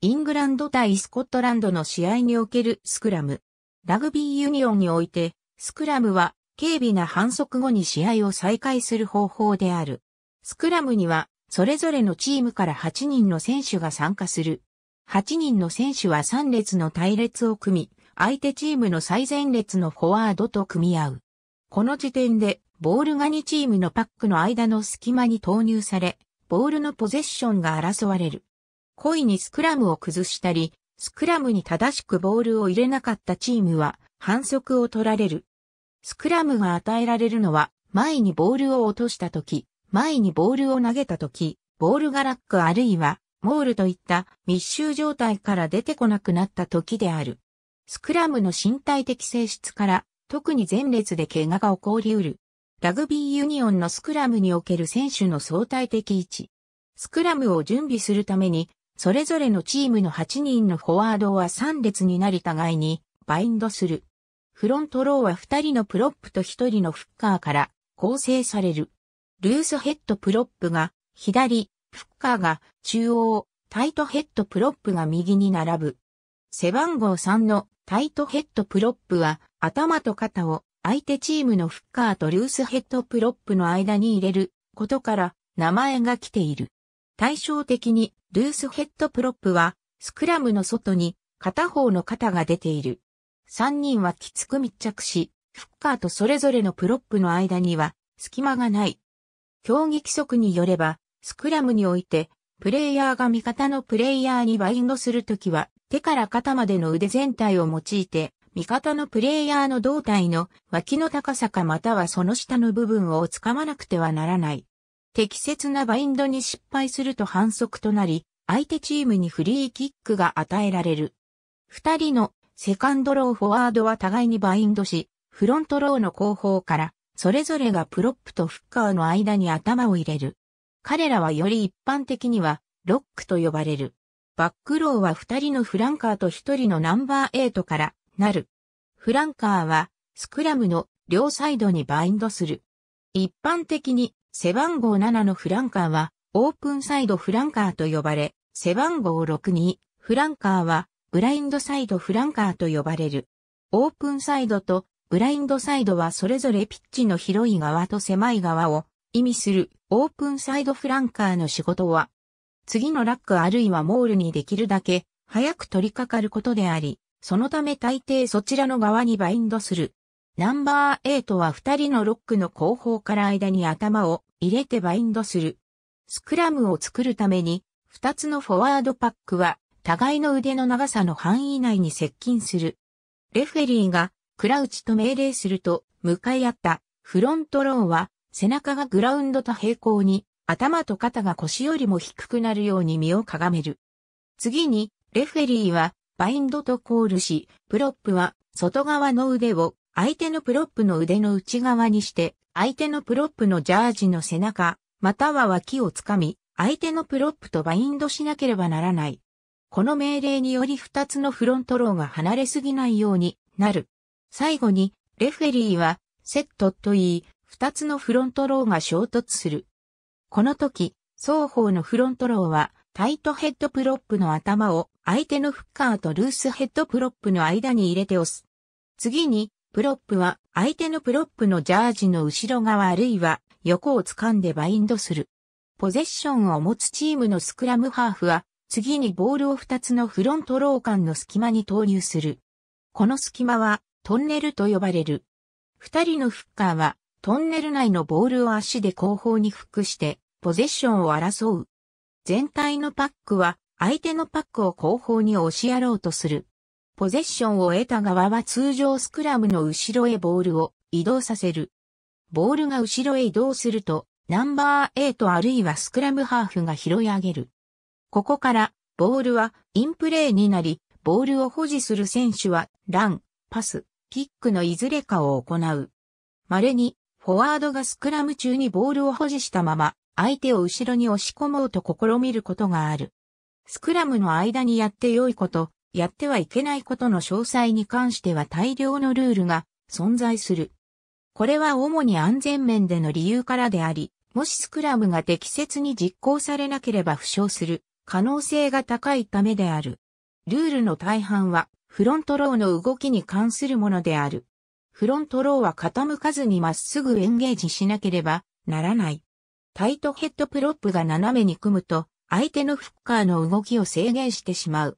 イングランド対スコットランドの試合におけるスクラム。ラグビーユニオンにおいて、スクラムは、軽微な反則後に試合を再開する方法である。スクラムには、それぞれのチームから8人の選手が参加する。8人の選手は3列の隊列を組み、相手チームの最前列のフォワードと組み合う。この時点で、ボールが2チームのパックの間の隙間に投入され、ボールのポゼッションが争われる。故意にスクラムを崩したり、スクラムに正しくボールを入れなかったチームは反則を取られる。スクラムが与えられるのは、前にボールを落とした時、前にボールを投げた時、ボールがラックあるいは、モールといった密集状態から出てこなくなった時である。スクラムの身体的性質から、特に前列で怪我が起こり得る。ラグビーユニオンのスクラムにおける選手の相対的位置。スクラムを準備するためにそれぞれのチームの8人のフォワードは3列になり互いにバインドする。フロントローは2人のプロップと1人のフッカーから構成される。ルースヘッドプロップが左、フッカーが中央、タイトヘッドプロップが右に並ぶ。背番号3のタイトヘッドプロップは頭と肩を相手チームのフッカーとルースヘッドプロップの間に入れることから名前が来ている。対照的にルースヘッドプロップは、スクラムの外に片方の肩が出ている。三人はきつく密着し、フッカーとそれぞれのプロップの間には隙間がない。競技規則によれば、スクラムにおいて、プレイヤーが味方のプレイヤーにバインドするときは、手から肩までの腕全体を用いて、味方のプレイヤーの胴体の脇の高さかまたはその下の部分をつかまなくてはならない。適切なバインドに失敗すると反則となり、相手チームにフリーキックが与えられる。二人のセカンドローフォワードは互いにバインドし、フロントローの後方から、それぞれがプロップとフッカーの間に頭を入れる。彼らはより一般的には、ロックと呼ばれる。バックローは二人のフランカーと一人のナンバー8からなる。フランカーはスクラムの両サイドにバインドする。一般的に背番号7のフランカーは、オープンサイドフランカーと呼ばれ、背番号6に、フランカーは、ブラインドサイドフランカーと呼ばれる。オープンサイドとブラインドサイドはそれぞれピッチの広い側と狭い側を意味するオープンサイドフランカーの仕事は、次のラックあるいはモールにできるだけ早く取り掛かることであり、そのため大抵そちらの側にバインドする。ナンバー8は2人のロックの後方から間に頭を入れてバインドする。スクラムを作るために、二つのフォワードパックは、互いの腕の長さの範囲内に接近する。レフェリーが、クラウチと命令すると、向かい合ったフロントローは、背中がグラウンドと平行に、頭と肩が腰よりも低くなるように身をかがめる。次に、レフェリーは、バインドとコールし、プロップは、外側の腕を、相手のプロップの腕の内側にして、相手のプロップのジャージの背中、または脇をつかみ、相手のプロップとバインドしなければならない。この命令により2つのフロントローが離れすぎないようになる。最後に、レフェリーは、セットと言い、2つのフロントローが衝突する。この時、双方のフロントローは、タイトヘッドプロップの頭を相手のフッカーとルースヘッドプロップの間に入れて押す。次に、プロップは相手のプロップのジャージの後ろ側あるいは横を掴んでバインドする。ポゼッションを持つチームのスクラムハーフは次にボールを2つのフロントロー間の隙間に投入する。この隙間はトンネルと呼ばれる。2人のフッカーはトンネル内のボールを足で後方にフックしてポゼッションを争う。全体のパックは相手のパックを後方に押しやろうとする。ポゼッションを得た側は通常スクラムの後ろへボールを移動させる。ボールが後ろへ移動すると、ナンバー8あるいはスクラムハーフが拾い上げる。ここから、ボールはインプレーになり、ボールを保持する選手は、ラン、パス、キックのいずれかを行う。稀に、フォワードがスクラム中にボールを保持したまま、相手を後ろに押し込もうと試みることがある。スクラムの間にやって良いこと、やってはいけないことの詳細に関しては大量のルールが存在する。これは主に安全面での理由からであり、もしスクラムが適切に実行されなければ負傷する可能性が高いためである。ルールの大半はフロントローの動きに関するものである。フロントローは傾かずにまっすぐエンゲージしなければならない。タイトヘッドプロップが斜めに組むと相手のフッカーの動きを制限してしまう。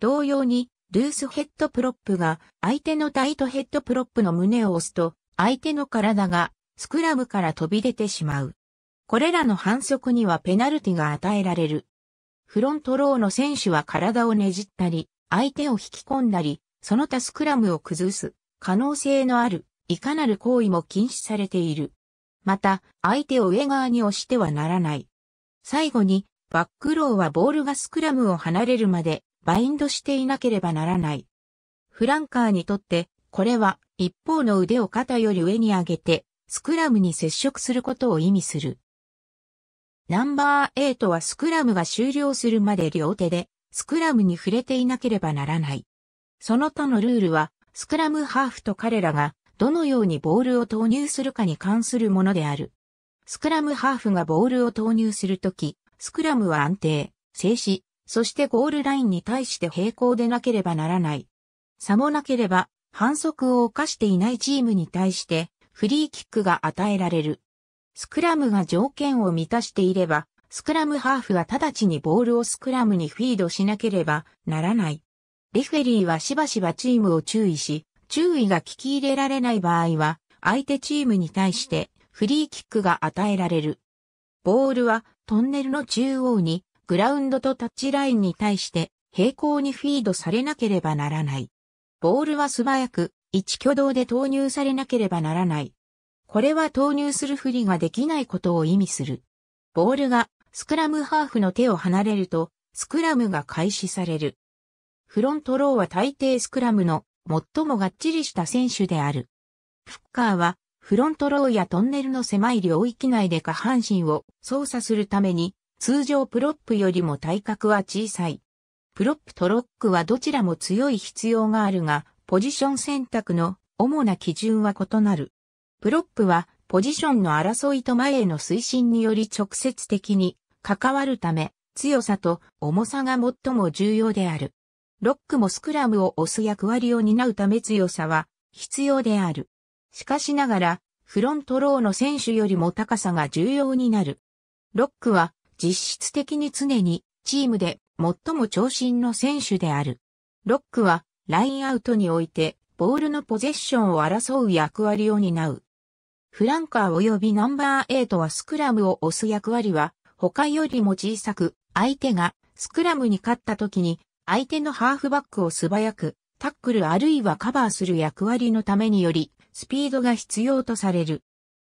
同様に、ルースヘッドプロップが相手のタイトヘッドプロップの胸を押すと、相手の体がスクラムから飛び出てしまう。これらの反則にはペナルティが与えられる。フロントローの選手は体をねじったり、相手を引き込んだり、その他スクラムを崩す可能性のあるいかなる行為も禁止されている。また、相手を上側に押してはならない。最後に、バックローはボールがスクラムを離れるまでバインドしていなければならない。フランカーにとって、これは一方の腕を肩より上に上げて、スクラムに接触することを意味する。ナンバー8はスクラムが終了するまで両手で、スクラムに触れていなければならない。その他のルールは、スクラムハーフと彼らが、どのようにボールを投入するかに関するものである。スクラムハーフがボールを投入するとき、スクラムは安定、静止、そしてゴールラインに対して平行でなければならない。さもなければ、反則を犯していないチームに対して、フリーキックが与えられる。スクラムが条件を満たしていれば、スクラムハーフは直ちにボールをスクラムにフィードしなければならない。レフェリーはしばしばチームを注意し、注意が聞き入れられない場合は、相手チームに対してフリーキックが与えられる。ボールはトンネルの中央にグラウンドとタッチラインに対して平行にフィードされなければならない。ボールは素早く、一挙動で投入されなければならない。これは投入するふりができないことを意味する。ボールがスクラムハーフの手を離れると、スクラムが開始される。フロントローは大抵スクラムの最もがっちりした選手である。フッカーはフロントローやトンネルの狭い領域内で下半身を操作するために通常プロップよりも体格は小さい。プロップとロックはどちらも強い必要があるが、ポジション選択の主な基準は異なる。プロップはポジションの争いと前への推進により直接的に関わるため、強さと重さが最も重要である。ロックもスクラムを押す役割を担うため強さは必要である。しかしながら、フロントローの選手よりも高さが重要になる。ロックは実質的に常にチームで最も長身の選手である。ロックはラインアウトにおいてボールのポゼッションを争う役割を担う。フランカー及びナンバー8はスクラムを押す役割は他よりも小さく、相手がスクラムに勝った時に相手のハーフバックを素早くタックルあるいはカバーする役割のためによりスピードが必要とされる。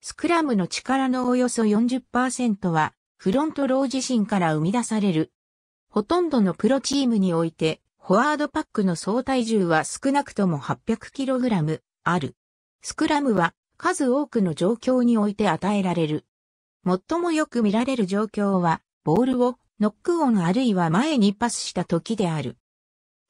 スクラムの力のおよそ40%はフロントロー自身から生み出される。ほとんどのプロチームにおいて、フォワードパックの総体重は少なくとも 800kg ある。スクラムは数多くの状況において与えられる。最もよく見られる状況は、ボールをノックオンあるいは前にパスした時である。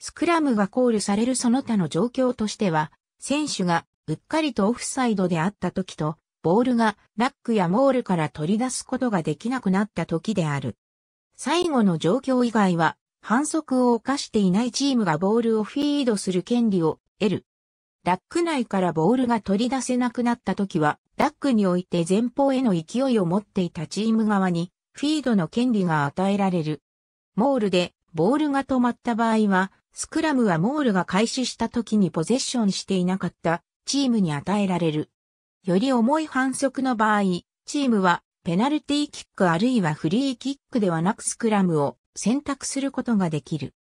スクラムがコールされるその他の状況としては、選手がうっかりとオフサイドであった時と、ボールがラックやモールから取り出すことができなくなった時である。最後の状況以外は、反則を犯していないチームがボールをフィードする権利を得る。ラック内からボールが取り出せなくなった時は、ラックにおいて前方への勢いを持っていたチーム側に、フィードの権利が与えられる。モールで、ボールが止まった場合は、スクラムはモールが開始した時にポゼッションしていなかったチームに与えられる。より重い反則の場合、チームはペナルティーキックあるいはフリーキックではなくスクラムを選択することができる。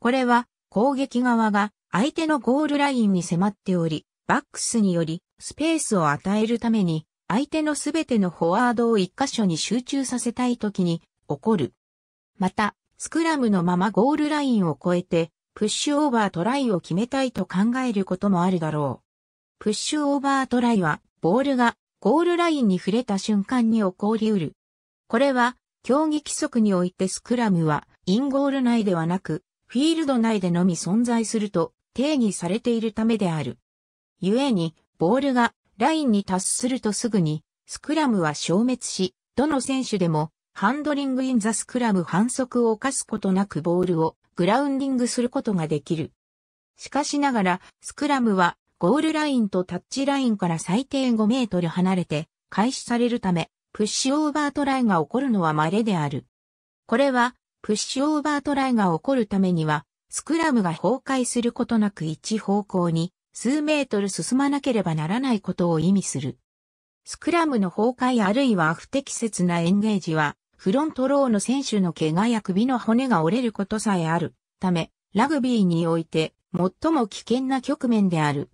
これは攻撃側が相手のゴールラインに迫っており、バックスによりスペースを与えるために相手のすべてのフォワードを一箇所に集中させたい時に起こる。また、スクラムのままゴールラインを越えて、プッシュオーバートライを決めたいと考えることもあるだろう。プッシュオーバートライは、ボールがゴールラインに触れた瞬間に起こり得る。これは、競技規則においてスクラムは、インゴール内ではなく、フィールド内でのみ存在すると定義されているためである。故に、ボールがラインに達するとすぐに、スクラムは消滅し、どの選手でも、ハンドリングインザスクラム反則を犯すことなくボールをグラウンディングすることができる。しかしながら、スクラムはゴールラインとタッチラインから最低5メートル離れて開始されるため、プッシュオーバートライが起こるのは稀である。これは、プッシュオーバートライが起こるためには、スクラムが崩壊することなく一方向に数メートル進まなければならないことを意味する。スクラムの崩壊あるいは不適切なエンゲージは、フロントローの選手の怪我や首の骨が折れることさえあるため、ラグビーにおいて最も危険な局面である。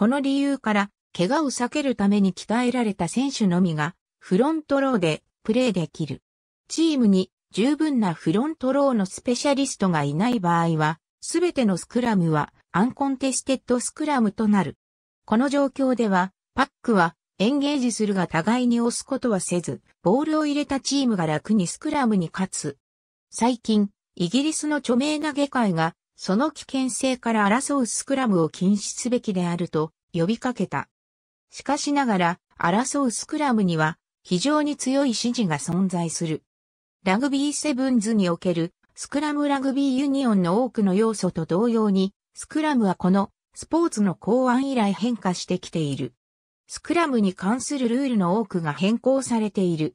この理由から、怪我を避けるために鍛えられた選手のみが、フロントローでプレーできる。チームに十分なフロントローのスペシャリストがいない場合は、すべてのスクラムはアンコンテステッドスクラムとなる。この状況では、パックはエンゲージするが互いに押すことはせず、ボールを入れたチームが楽にスクラムに勝つ。最近、イギリスの著名な外科医がその危険性から争うスクラムを禁止すべきであると呼びかけた。しかしながら、争うスクラムには非常に強い支持が存在する。ラグビーセブンズにおけるスクラムラグビーユニオンの多くの要素と同様に、スクラムはこのスポーツの考案以来変化してきている。スクラムに関するルールの多くが変更されている。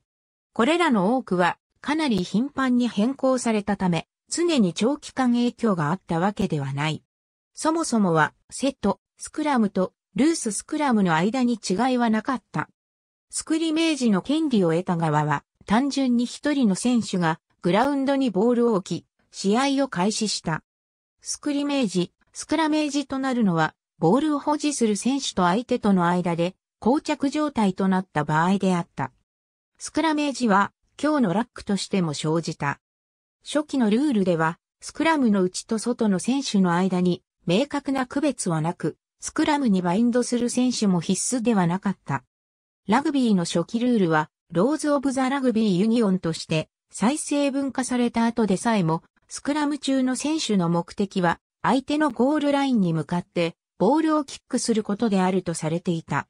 これらの多くはかなり頻繁に変更されたため、常に長期間影響があったわけではない。そもそもは、セット、スクラムとルーススクラムの間に違いはなかった。スクリメージの権利を得た側は、単純に一人の選手がグラウンドにボールを置き、試合を開始した。スクリメージ、スクラメージとなるのは、ボールを保持する選手と相手との間で、膠着状態となった場合であった。スクラメージは、今日のラックとしても生じた。初期のルールでは、スクラムの内と外の選手の間に明確な区別はなく、スクラムにバインドする選手も必須ではなかった。ラグビーの初期ルールは、ローズ・オブ・ザ・ラグビー・ユニオンとして再生分化された後でさえも、スクラム中の選手の目的は、相手のゴールラインに向かって、ボールをキックすることであるとされていた。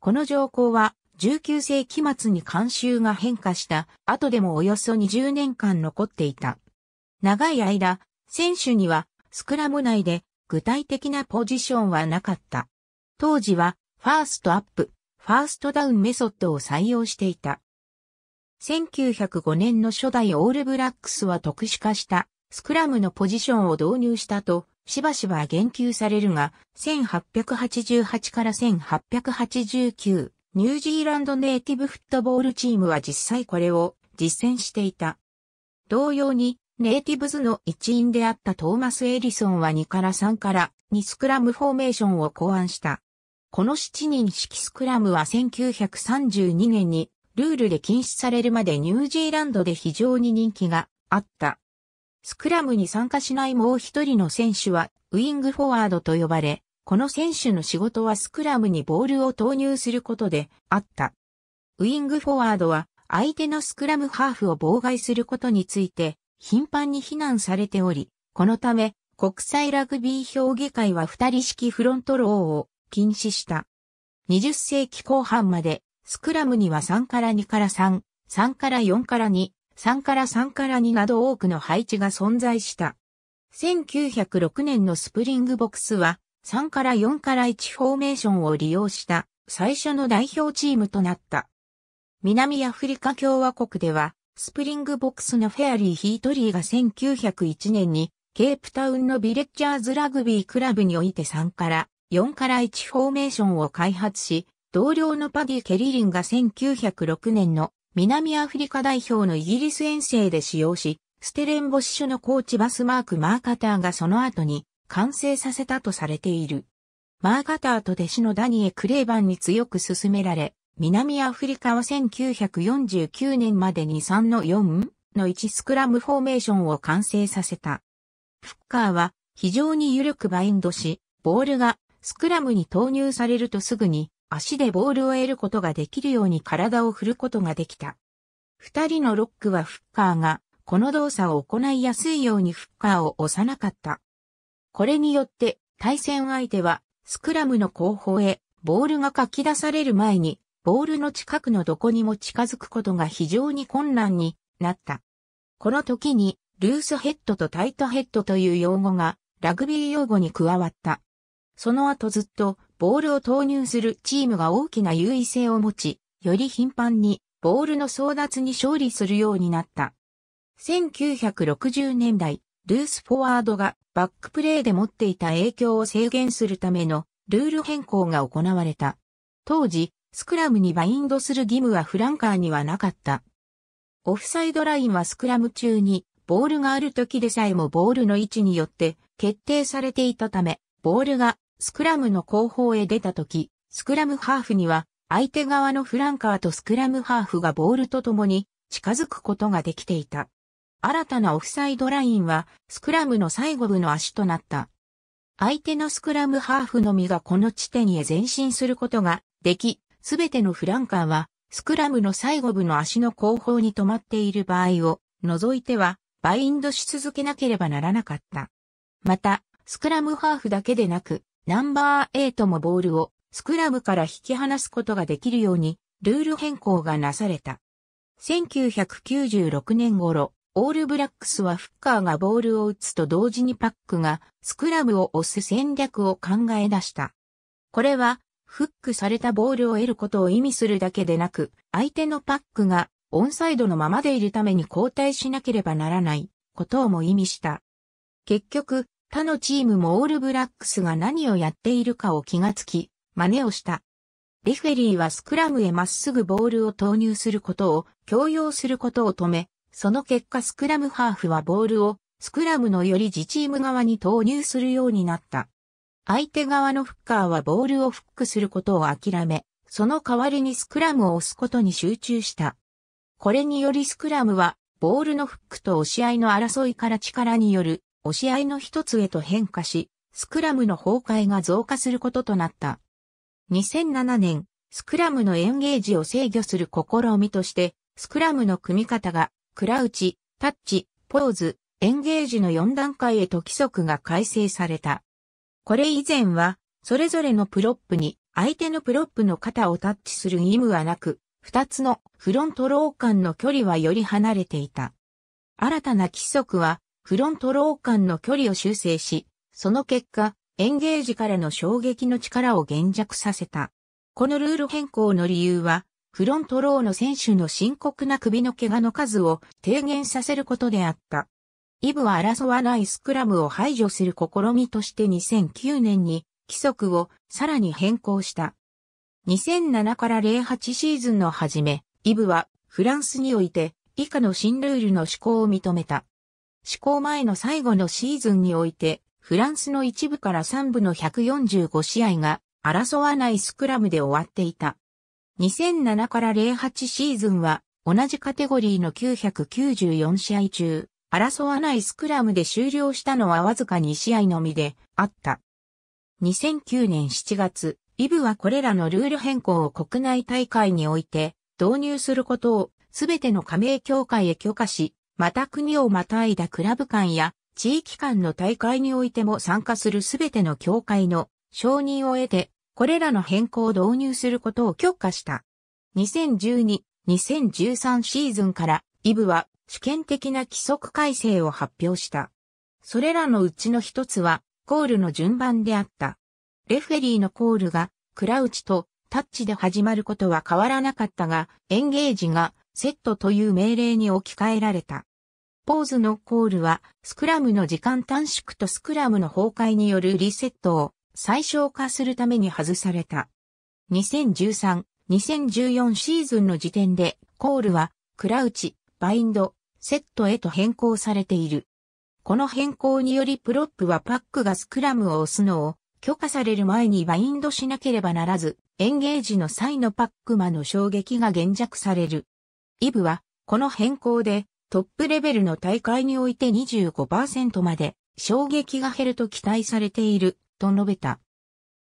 この条項は、19世紀末に慣習が変化した後でもおよそ20年間残っていた。長い間、選手にはスクラム内で具体的なポジションはなかった。当時はファーストアップ、ファーストダウンメソッドを採用していた。1905年の初代オールブラックスは特殊化したスクラムのポジションを導入したとしばしば言及されるが、1888から1889、ニュージーランドネイティブフットボールチームは実際これを実践していた。同様に、ネイティブズの一員であったトーマス・エリソンは2から3から2スクラムフォーメーションを考案した。この7人式スクラムは1932年にルールで禁止されるまでニュージーランドで非常に人気があった。スクラムに参加しないもう一人の選手はウィングフォワードと呼ばれ、この選手の仕事はスクラムにボールを投入することであった。ウィングフォワードは相手のスクラムハーフを妨害することについて頻繁に非難されており、このため国際ラグビー評議会は二人式フロントローを禁止した。20世紀後半までスクラムには3から2から3、3から4から2、3から3から2など多くの配置が存在した。1906年のスプリングボックスは3から4から1フォーメーションを利用した最初の代表チームとなった。南アフリカ共和国では、スプリングボックスのフェアリー・ヒートリーが1901年に、ケープタウンのビレッジャーズラグビークラブにおいて3から4から1フォーメーションを開発し、同僚のパディ・ケリリンが1906年の南アフリカ代表のイギリス遠征で使用し、ステレンボッシュのコーチバスマーク・マーカターがその後に完成させたとされている。マーガターと弟子のダニエ・クレーバンに強く勧められ、南アフリカは1949年までに3の4の1スクラムフォーメーションを完成させた。フッカーは非常に緩くバインドし、ボールがスクラムに投入されるとすぐに足でボールを得ることができるように体を振ることができた。二人のロックはフッカーがこの動作を行いやすいようにフッカーを押さなかった。これによって対戦相手はスクラムの後方へボールが書き出される前にボールの近くのどこにも近づくことが非常に困難になった。この時にルースヘッドとタイトヘッドという用語がラグビー用語に加わった。その後ずっとボールを投入するチームが大きな優位性を持ち、より頻繁にボールの争奪に勝利するようになった。1960年代、ルースフォワードがバックプレーで持っていた影響を制限するためのルール変更が行われた。当時、スクラムにバインドする義務はフランカーにはなかった。オフサイドラインはスクラム中に、ボールがある時でさえもボールの位置によって決定されていたため、ボールがスクラムの後方へ出た時、スクラムハーフには相手側のフランカーとスクラムハーフがボールと共に近づくことができていた。新たなオフサイドラインは、スクラムの最後部の足となった。相手のスクラムハーフのみがこの地点へ前進することができ、すべてのフランカーは、スクラムの最後部の足の後方に止まっている場合を除いては、バインドし続けなければならなかった。また、スクラムハーフだけでなく、ナンバー8もボールをスクラムから引き離すことができるように、ルール変更がなされた。1996年頃、オールブラックスはフッカーがボールを打つと同時にパックがスクラムを押す戦略を考え出した。これはフックされたボールを得ることを意味するだけでなく、相手のパックがオンサイドのままでいるために交代しなければならないことをも意味した。結局、他のチームもオールブラックスが何をやっているかを気がつき、真似をした。レフェリーはスクラムへまっすぐボールを投入することを強要することを止め、その結果スクラムハーフはボールをスクラムのより自チーム側に投入するようになった。相手側のフッカーはボールをフックすることを諦め、その代わりにスクラムを押すことに集中した。これによりスクラムは、ボールのフックと押し合いの争いから力による押し合いの一つへと変化し、スクラムの崩壊が増加することとなった。2007年、スクラムのエンゲージを制御する試みとして、スクラムの組み方がクラウチ、タッチ、ポーズ、エンゲージの4段階へと規則が改正された。これ以前は、それぞれのプロップに相手のプロップの肩をタッチする義務はなく、2つのフロントロー間の距離はより離れていた。新たな規則は、フロントロー間の距離を修正し、その結果、エンゲージからの衝撃の力を減弱させた。このルール変更の理由は、フロントローの選手の深刻な首の怪我の数を低減させることであった。イブは争わないスクラムを排除する試みとして2009年に規則をさらに変更した。2007から08シーズンの初め、イブはフランスにおいて以下の新ルールの施行を認めた。施行前の最後のシーズンにおいて、フランスの一部から三部の145試合が争わないスクラムで終わっていた。2007から08シーズンは、同じカテゴリーの994試合中、争わないスクラムで終了したのはわずか2試合のみであった。2009年7月、イブはこれらのルール変更を国内大会において導入することをすべての加盟協会へ許可し、また国をまたいだクラブ間や地域間の大会においても参加するすべての協会の承認を得てこれらの変更を導入することを許可した。2012-2013シーズンからイブは主権的な規則改正を発表した。それらのうちの一つはコールの順番であった。レフェリーのコールがクラウチとタッチで始まることは変わらなかったが、エンゲージがセットという命令に置き換えられた。ポーズのコールはスクラムの時間短縮とスクラムの崩壊によるリセットを最小化するために外された。2013、2014シーズンの時点で、コールは、クラウチ、バインド、セットへと変更されている。この変更によりプロップはパックがスクラムを押すのを許可される前にバインドしなければならず、エンゲージの際のパック間の衝撃が減弱される。イブは、この変更で、トップレベルの大会において25%まで衝撃が減ると期待されていると述べた。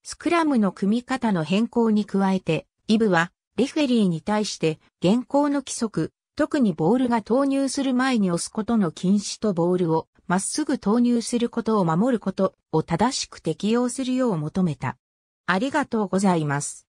スクラムの組み方の変更に加えて、イブは、レフェリーに対して、現行の規則、特にボールが投入する前に押すことの禁止とボールを、まっすぐ投入することを守ることを正しく適用するよう求めた。ありがとうございます。